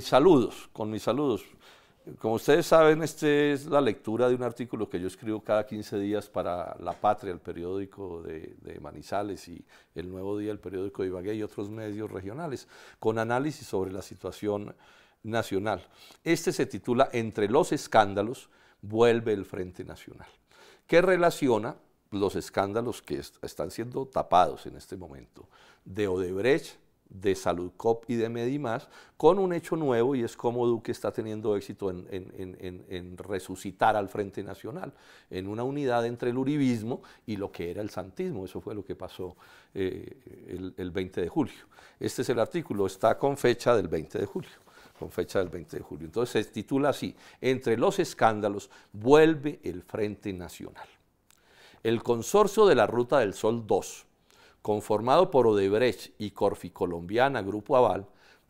saludos, con mis saludos. Como ustedes saben, esta es la lectura de un artículo que yo escribo cada 15 días para La Patria, el periódico de, Manizales y El Nuevo Día, el periódico de Ibagué y otros medios regionales, con análisis sobre la situación nacional. Este se titula Entre los escándalos vuelve el Frente Nacional, que relaciona los escándalos que están siendo tapados en este momento de Odebrecht, de SaludCop y de Medimás, con un hecho nuevo y es cómo Duque está teniendo éxito en, resucitar al Frente Nacional, en una unidad entre el uribismo y lo que era el santismo. Eso fue lo que pasó eh, el, 20 de julio. Este es el artículo, está con fecha del 20 de julio con fecha del 20 de julio. Entonces se titula así, entre los escándalos vuelve el Frente Nacional. El consorcio de la Ruta del Sol 2, conformado por Odebrecht y Corfi Colombiana, Grupo Aval,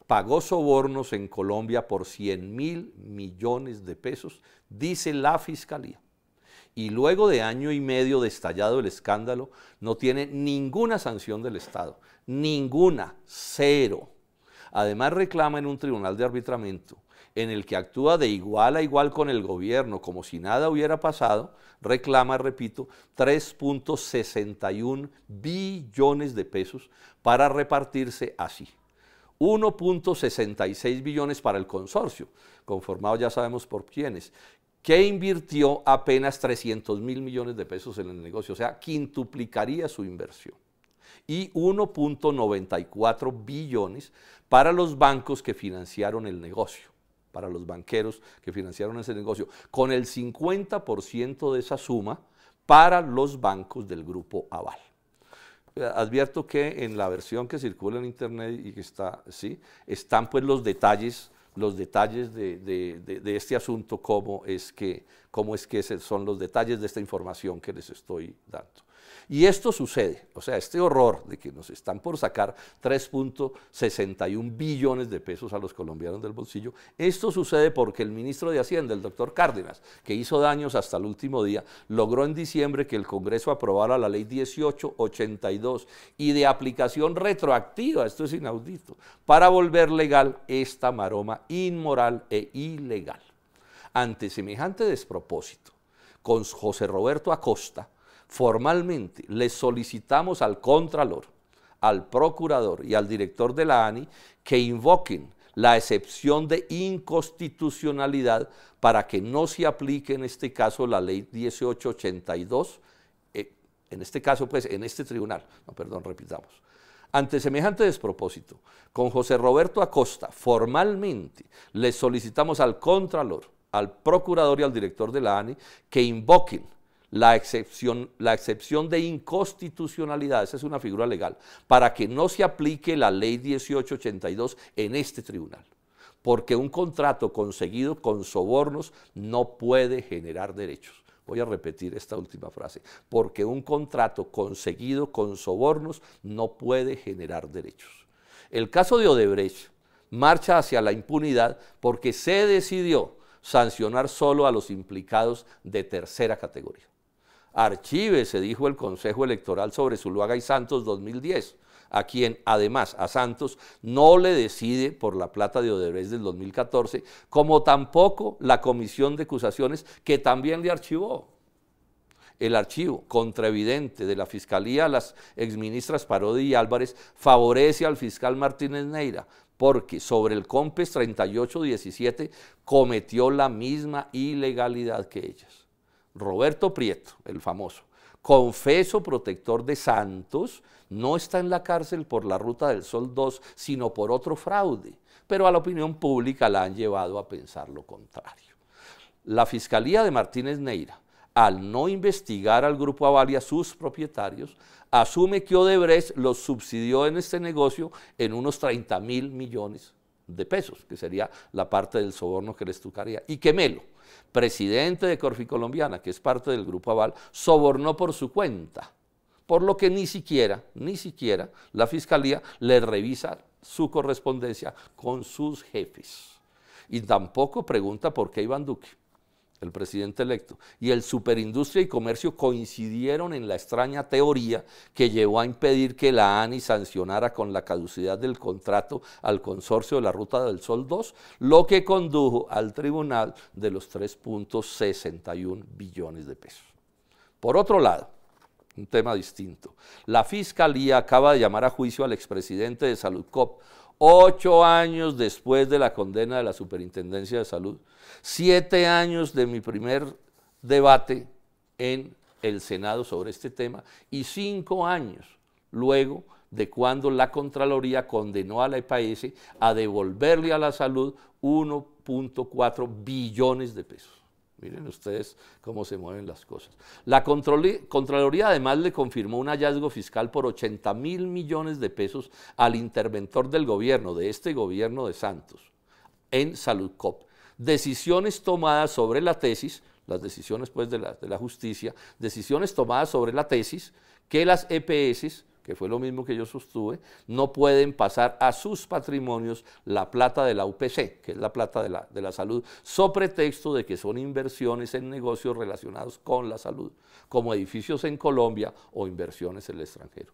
pagó sobornos en Colombia por 100 mil millones de pesos, dice la Fiscalía. Y luego de año y medio de estallado el escándalo, no tiene ninguna sanción del Estado, ninguna, cero. Además reclama en un tribunal de arbitramiento en el que actúa de igual a igual con el gobierno, como si nada hubiera pasado, reclama, repito, 3.61 billones de pesos para repartirse así. 1.66 billones para el consorcio, conformado ya sabemos por quiénes, que invirtió apenas 300 mil millones de pesos en el negocio, o sea, quintuplicaría su inversión y 1.94 billones para los bancos que financiaron el negocio para los banqueros que financiaron ese negocio, con el 50% de esa suma para los bancos del grupo Aval. Eh, advierto que en la versión que circula en internet y que está, sí, están pues los detalles los detalles de, este asunto, cómo es que, cómo es que son los detalles de esta información que les estoy dando. Y esto sucede, o sea, este horror de que nos están por sacar 3.61 billones de pesos a los colombianos del bolsillo, esto sucede porque el ministro de Hacienda, el doctor Cárdenas, que hizo daños hasta el último día, logró en diciembre que el Congreso aprobara la ley 1882 y de aplicación retroactiva, esto es inaudito, para volver legal esta maroma inmoral e ilegal. Ante semejante despropósito, con José Roberto Acosta, formalmente le solicitamos al Contralor, al Procurador y al director de la ANI que invoquen la excepción de inconstitucionalidad para que no se aplique en este caso la ley 1882, eh, en este caso pues en este tribunal, no, perdón, repitamos. Ante semejante despropósito, con José Roberto Acosta formalmente le solicitamos al Contralor, al Procurador y al Director de la ANI que invoquen la excepción, de inconstitucionalidad, esa es una figura legal, para que no se aplique la ley 1882 en este tribunal, porque un contrato conseguido con sobornos no puede generar derechos. Voy a repetir esta última frase, porque un contrato conseguido con sobornos no puede generar derechos. El caso de Odebrecht marcha hacia la impunidad porque se decidió sancionar solo a los implicados de tercera categoría. Archive, se dijo el Consejo Electoral sobre Zuluaga y Santos 2010, a quien además a Santos no le decide por la plata de Odebrecht del 2014, como tampoco la comisión de acusaciones que también le archivó el archivo contraevidente de la Fiscalía a las exministras Parodi y Álvarez favorece al fiscal Martínez Neira porque sobre el COMPES 3817 cometió la misma ilegalidad que ellas. Roberto Prieto, el famoso, confeso protector de Santos, no está en la cárcel por la Ruta del Sol 2, sino por otro fraude, pero a la opinión pública la han llevado a pensar lo contrario. La Fiscalía de Martínez Neira, al no investigar al Grupo Aval a sus propietarios, asume que Odebrecht los subsidió en este negocio en unos 30 mil millones de pesos, que sería la parte del soborno que les tocaría, y quemelo. Melo, presidente de Corfi Colombiana, que es parte del Grupo Aval, sobornó por su cuenta, por lo que ni siquiera, ni siquiera la Fiscalía le revisa su correspondencia con sus jefes. Y tampoco pregunta por qué Iván Duque el presidente electo, y el Superindustria y Comercio coincidieron en la extraña teoría que llevó a impedir que la ANI sancionara con la caducidad del contrato al consorcio de la Ruta del Sol 2, lo que condujo al tribunal de los 3.61 billones de pesos. Por otro lado, un tema distinto, la Fiscalía acaba de llamar a juicio al expresidente de Saludcop, ocho años después de la condena de la Superintendencia de Salud, siete años de mi primer debate en el Senado sobre este tema y cinco años luego de cuando la Contraloría condenó a la e a devolverle a la salud 1.4 billones de pesos. Miren ustedes cómo se mueven las cosas. La Contraloría además le confirmó un hallazgo fiscal por 80 mil millones de pesos al interventor del gobierno, de este gobierno de Santos, en Saludcop. Decisiones tomadas sobre la tesis, las decisiones pues de la, de la justicia, decisiones tomadas sobre la tesis que las EPS que fue lo mismo que yo sostuve, no pueden pasar a sus patrimonios la plata de la UPC, que es la plata de la, de la salud, so pretexto de que son inversiones en negocios relacionados con la salud, como edificios en Colombia o inversiones en el extranjero.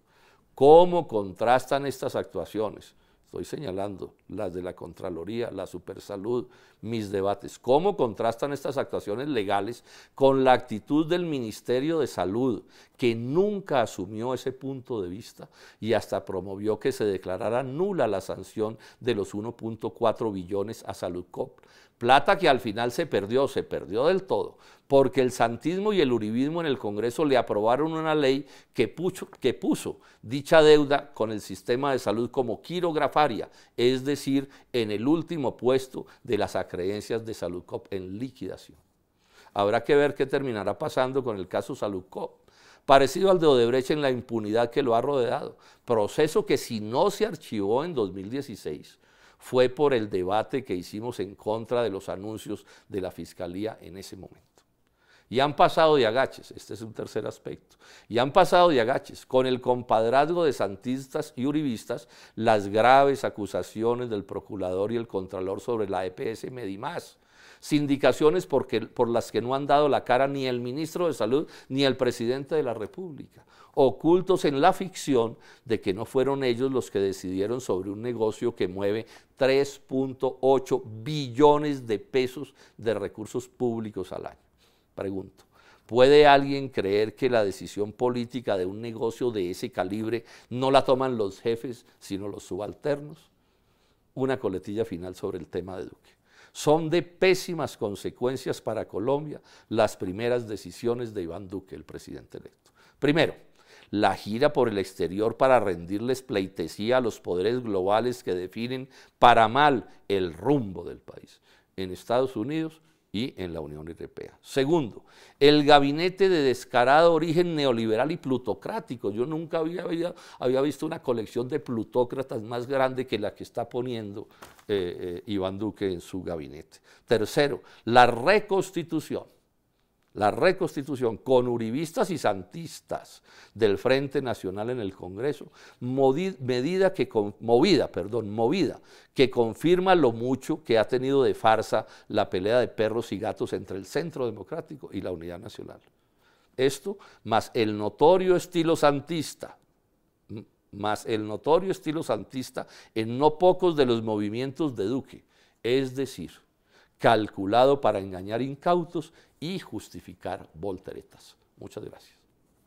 ¿Cómo contrastan estas actuaciones? Estoy señalando las de la Contraloría, la Supersalud, mis debates. ¿Cómo contrastan estas actuaciones legales con la actitud del Ministerio de Salud, que nunca asumió ese punto de vista y hasta promovió que se declarara nula la sanción de los 1.4 billones a Salud Cop Plata que al final se perdió, se perdió del todo, porque el santismo y el uribismo en el Congreso le aprobaron una ley que puso, dicha deuda con el sistema de salud como quirografaria, es decir, en el último puesto de las acreencias de salud en liquidación. Habrá que ver qué terminará pasando con el caso SaludCop. parecido al de Odebrecht en la impunidad que lo ha rodeado. Proceso que si no se archivó en 2016, fue por el debate que hicimos en contra de los anuncios de la Fiscalía en ese momento. Y han pasado de agaches, este es un tercer aspecto, y han pasado de agaches con el compadrazgo de santistas y uribistas las graves acusaciones del procurador y el contralor sobre la EPS Medimás, sindicaciones porque, por las que no han dado la cara ni el ministro de Salud ni el presidente de la República, ocultos en la ficción de que no fueron ellos los que decidieron sobre un negocio que mueve 3.8 billones de pesos de recursos públicos al año. Pregunto. ¿Puede alguien creer que la decisión política de un negocio de ese calibre no la toman los jefes, sino los subalternos? Una coletilla final sobre el tema de Duque. Son de pésimas consecuencias para Colombia las primeras decisiones de Iván Duque, el presidente electo. Primero, la gira por el exterior para rendirles pleitesía a los poderes globales que definen para mal el rumbo del país. En Estados Unidos y en la Unión Europea. Segundo, el gabinete de descarado origen neoliberal y plutocrático. Yo nunca había, había visto una colección de plutócratas más grande que la que está poniendo eh, eh, Iván Duque en su gabinete. Tercero, la reconstitución la reconstitución con uribistas y santistas del Frente Nacional en el Congreso, medida que movida, perdón, movida, que confirma lo mucho que ha tenido de farsa la pelea de perros y gatos entre el Centro Democrático y la Unidad Nacional. Esto más el notorio estilo santista más el notorio estilo santista en no pocos de los movimientos de Duque, es decir, calculado para engañar incautos y justificar volteretas. Muchas gracias.